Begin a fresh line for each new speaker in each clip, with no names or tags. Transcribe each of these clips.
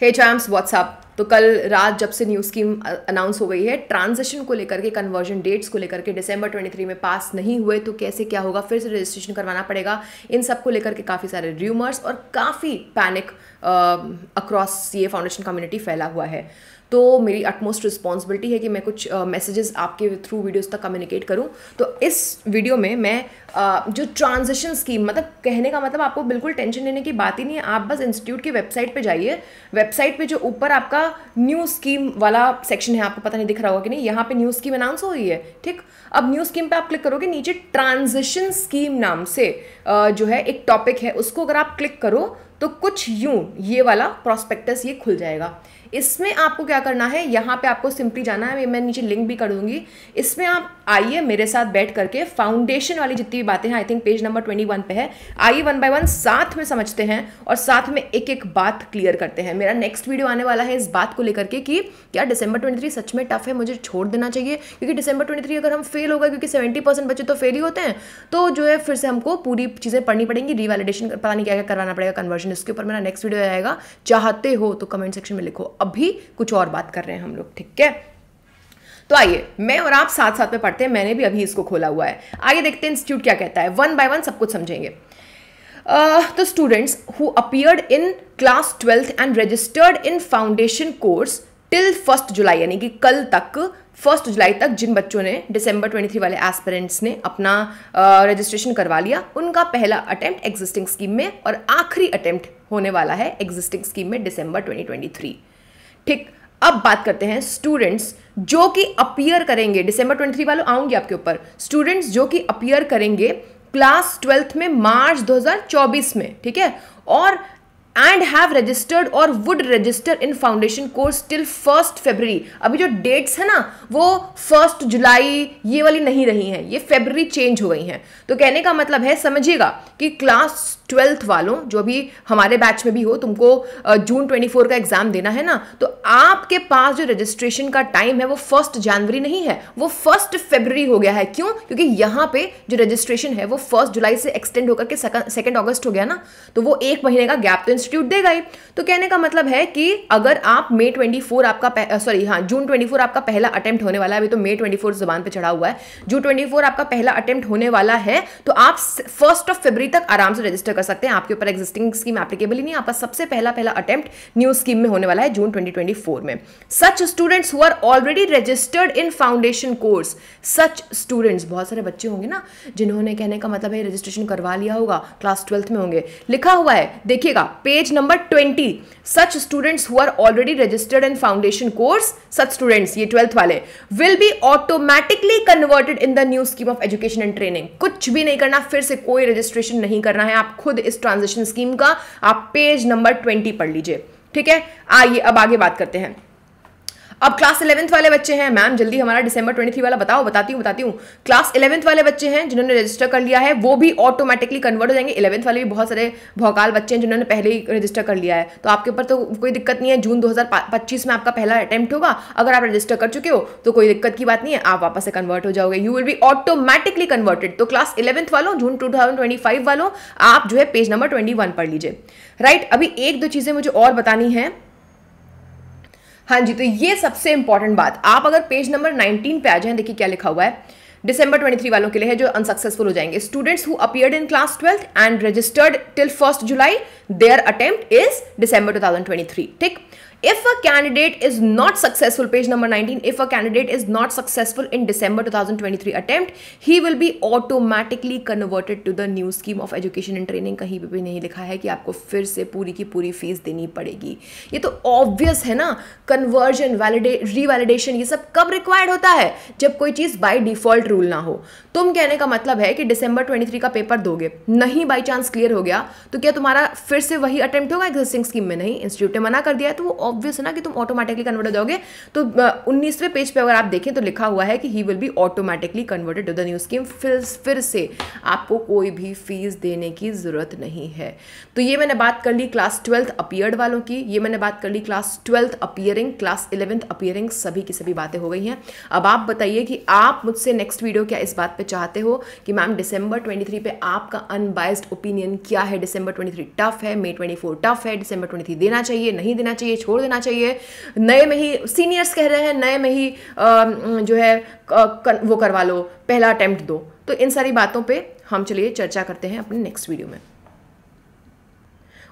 हे चैम्स WhatsApp तो कल रात जब से न्यू स्कीम अनाउंस हो गई है ट्रांजेक्शन को लेकर के कन्वर्जन डेट्स को लेकर के दिसंबर 23 में पास नहीं हुए तो कैसे क्या होगा फिर से रजिस्ट्रेशन करवाना पड़ेगा इन सब को लेकर के काफ़ी सारे र्यूमर्स और काफ़ी panic across C A foundation community फैला हुआ है तो मेरी अटमोस्ट रिस्पॉन्सिबिलिटी है कि मैं कुछ मैसेजेस uh, आपके थ्रू वीडियोस तक कम्युनिकेट करूँ तो इस वीडियो में मैं uh, जो ट्रांजिशन स्कीम मतलब कहने का मतलब आपको बिल्कुल टेंशन लेने की बात ही नहीं है आप बस इंस्टीट्यूट की वेबसाइट पर जाइए वेबसाइट पर जो ऊपर आपका न्यू स्कीम वाला सेक्शन है आपको पता नहीं दिख रहा होगा कि नहीं यहाँ पर न्यू स्कीम अनाउंस हो रही है ठीक अब न्यू स्कीम पर आप क्लिक करोगे नीचे ट्रांजिशन स्कीम नाम से uh, जो है एक टॉपिक है उसको अगर आप क्लिक करो तो कुछ यूं ये वाला प्रॉस्पेक्टस ये खुल जाएगा इसमें आपको क्या करना है यहाँ पे आपको सिंपली जाना है मैं नीचे लिंक भी कर दूंगी इसमें आप आइए मेरे साथ बैठ करके फाउंडेशन वाली जितनी भी बातें हैं I think page number twenty one पे है आइए वन बाय वन साथ में समझते हैं और साथ में एक एक बात क्लियर करते हैं मेरा नेक्स्ट वीडियो आने वाला है इस बात को लेकर के कि क्या डिसंबर ट्वेंटी सच में टफ है मुझे छोड़ देना चाहिए क्योंकि डिसंबर ट्वेंटी अगर हम फेल होगा क्योंकि सेवेंटी बच्चे तो फेल ही होते हैं तो जो है फिर से हमको पूरी चीज़ें पढ़नी पड़ेंगी रिवेलिडेशन पता नहीं क्या क्या करवाना पड़ेगा कन्वर्जन क्वेश्चन इसके ऊपर मेरा नेक्स्ट वीडियो आएगा चाहते हो तो कमेंट सेक्शन में लिखो अभी कुछ और बात कर रहे हैं हम लोग ठीक है तो आइए मैं और आप साथ साथ में पढ़ते हैं मैंने भी अभी इसको खोला हुआ है आगे देखते हैं इंस्टीट्यूट क्या कहता है वन बाय वन सब कुछ समझेंगे the students who appeared in class twelfth and registered in foundation course till first July यानी कि कल तक फर्स्ट जुलाई तक जिन बच्चों ने ट्वेंटी 23 वाले एस्पेरेंट्स ने अपना रजिस्ट्रेशन करवा लिया उनका पहला अटेम्प्ट एग्जिस्टिंग स्कीम में और आखिरी अटेम्प्ट होने वाला है एग्जिस्टिंग स्कीम में ट्वेंटी 2023 ठीक अब बात करते हैं स्टूडेंट्स जो कि अपियर करेंगे ट्वेंटी 23 वालों आऊंगी आपके ऊपर स्टूडेंट्स जो कि अपियर करेंगे क्लास ट्वेल्थ में मार्च 2024 में ठीक है और एंड हैव रजिस्टर्ड और would register in foundation course till first February अभी जो डेट्स है ना वो फर्स्ट जुलाई ये वाली नहीं रही हैं ये फेबररी चेंज हो गई हैं तो कहने का मतलब है समझिएगा कि क्लास ट्वेल्थ वालों जो भी हमारे बैच में भी हो तुमको जून ट्वेंटी फोर का एग्ज़ाम देना है ना तो आपके पास जो रजिस्ट्रेशन का टाइम है वो फर्स्ट जनवरी नहीं है वो फर्स्ट फेबररी हो गया है क्यों क्योंकि यहाँ पे जो रजिस्ट्रेशन है वो फर्स्ट जुलाई से एक्सटेंड होकर के सेकेंड ऑगस्ट हो गया ना तो वो एक महीने का गैप तो इंस्टीट्यूट देगा ही तो कहने का मतलब है कि अगर आप मे ट्वेंटी आपका सॉरी हाँ जून ट्वेंटी आपका पहला अटैम्प्ट होने वाला है अभी तो मे ट्वेंटी जबान पर चढ़ा हुआ है जून ट्वेंटी आपका पहला अटैम्प्ट होने वाला है तो आप फर्स्ट ऑफ फेबरी तक आराम से रजिस्टर कर सकते हैं आपके ऊपर एग्जिस्टिंग स्कीम एप्लीकेबल ही नहीं आपका सबसे पहला पहला अटेम्प्ट न्यू स्कीम में होने वाला है जून 2024 में such students who are already registered in foundation course such students बहुत सारे बच्चे होंगे ना जिन्होंने कहने का मतलब है रजिस्ट्रेशन करवा लिया होगा क्लास ट्वेल्थ में होंगे लिखा हुआ है देखिएगा page number twenty such students who are already registered in foundation course such students ये ट्वेल्थ वाले will be automatically converted in the new scheme of education and training कुछ भी नहीं करना फिर से कोई रजिस्ट्रेशन नहीं करना है आप खुद इस ट्रांजेक्शन स्कीम का आप पेज नंबर ट्वेंटी पढ़ लीजिए ठीक है आइए अब आगे बात करते हैं अब क्लास इलेवंथ वाले बच्चे हैं मैम जल्दी हमारा डिसंबर ट्वेंटी थ्री वाला बताओ बताती हूँ बताती हूँ क्लास इलेवंथ वाले बच्चे हैं जिन्होंने रजिस्टर कर लिया है वो भी ऑटोमेटिकली कन्वर्ट हो जाएंगे इलेवंथ वाले भी बहुत सारे भौकाल बच्चे हैं जिन्होंने पहले ही रजिस्टर कर लिया है तो आपके ऊपर तो कोई दिक्कत नहीं है जून दो में आपका पहला अटैम्प्ट होगा अगर आप रजिस्टर कर चुके हो तो कोई दिक्कत की बात नहीं है आप वापस से कन्वर्ट हो जाओगे you will be automatically converted तो क्लास इलेवंथ वालों जून टू वालों आप जो है पेज नंबर ट्वेंटी पढ़ लीजिए राइट अभी एक दो चीज़ें मुझे और बतानी है हाँ जी तो ये सबसे इंपॉर्टेंट बात आप अगर पेज नंबर 19 पे आ जाएं देखिए क्या लिखा हुआ है डिसंबर 23 वालों के लिए है जो अनसक्सेसफुल हो जाएंगे students who appear in class twelfth and registered till first July their attempt is December 2023 ठीक if a candidate is not successful page number 19 if a candidate is not successful in december 2023 attempt he will be automatically converted to the new scheme of education and training कहीं भी नहीं लिखा है कि आपको फिर से पूरी की पूरी फीस देनी पड़ेगी ये तो ऑब्वियस है ना कन्वर्जन वैलिडे रीवैलिडेशन ये सब कब रिक्वायर्ड होता है जब कोई चीज़ बाय डिफॉल्ट रूल ना हो तुम कहने का मतलब है कि दिसंबर 23 का पेपर दोगे नहीं बाय चांस क्लियर हो गया तो क्या तुम्हारा फिर से वही अटेम्प्ट होगा एग्जिस्टिंग स्कीम में नहीं इंस्टीट्यूट ने मना कर दिया है तो वो ऑब्वियस है ना कि तुम ऑटोमेटिकली कन्वर्ट हो जाओगे तो उन्नीसवें पेज पे अगर आप देखें तो लिखा हुआ है कि he will be automatically converted to the new scheme फिर फिर से आपको कोई भी फीस देने की ज़रूरत नहीं है तो ये मैंने बात कर ली क्लास ट्वेल्थ अपियर्ड वालों की ये मैंने बात कर ली class twelfth appearing class eleventh appearing सभी की सभी बातें हो गई हैं अब आप बताइए कि आप मुझसे नेक्स्ट वीडियो क्या इस बात पर चाहते हो कि मैम डिसंबर ट्वेंटी पे आपका अनबायस्ड ओपिनियन क्या है डिसंबर ट्वेंटी टफ है मे ट्वेंटी टफ है डिसंबर ट्वेंटी देना चाहिए नहीं देना चाहिए छोड़ छोड़ देना चाहिए नए में ही सीनियर्स कह रहे हैं नए में ही जो है वो करवा लो पहला अटैम्प्ट दो तो इन सारी बातों पे हम चलिए चर्चा करते हैं अपने नेक्स्ट वीडियो में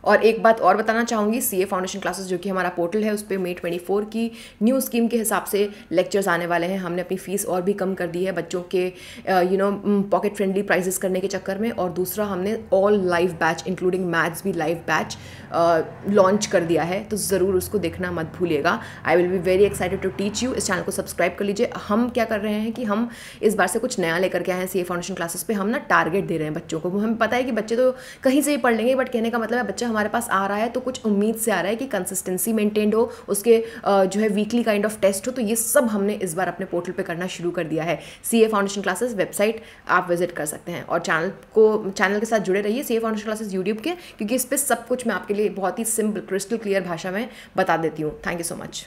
और एक बात और बताना चाहूँगी सी ए फाउंडेशन क्लासेस जो कि हमारा पोर्टल है उस पर मे ट्वेंटी फोर की न्यू स्कीम के हिसाब से लेक्चर्स आने वाले हैं हमने अपनी फ़ीस और भी कम कर दी है बच्चों के you know pocket friendly prices करने के चक्कर में और दूसरा हमने all live batch including maths भी लाइव बैच लॉन्च कर दिया है तो ज़रूर उसको देखना मत भूलिएगा I will be very excited to teach you इस चैनल को सब्सक्राइब कर लीजिए हम क्या कर रहे हैं कि हम इस बार से कुछ नया लेकर के आए हैं सी ए फाउंडेशन क्लासेस पर हम ना टारगेट दे रहे हैं बच्चों को हमें पता है कि बच्चे तो कहीं से ही पढ़ लेंगे बट कहने का मतलब है बच्चा हमारे पास आ रहा है तो कुछ उम्मीद से आ रहा है कि कंसिस्टेंसी मेंटेन्ड हो उसके जो है वीकली काइंड ऑफ टेस्ट हो तो ये सब हमने इस बार अपने पोर्टल पर करना शुरू कर दिया है C A foundation classes website आप विजिट कर सकते हैं और चैनल को चैनल के साथ जुड़े रहिए C A foundation classes YouTube के क्योंकि इस पर सब कुछ मैं आपके लिए बहुत ही सिंपल क्रिस्टल क्लियर भाषा में बता देती हूँ थैंक यू सो मच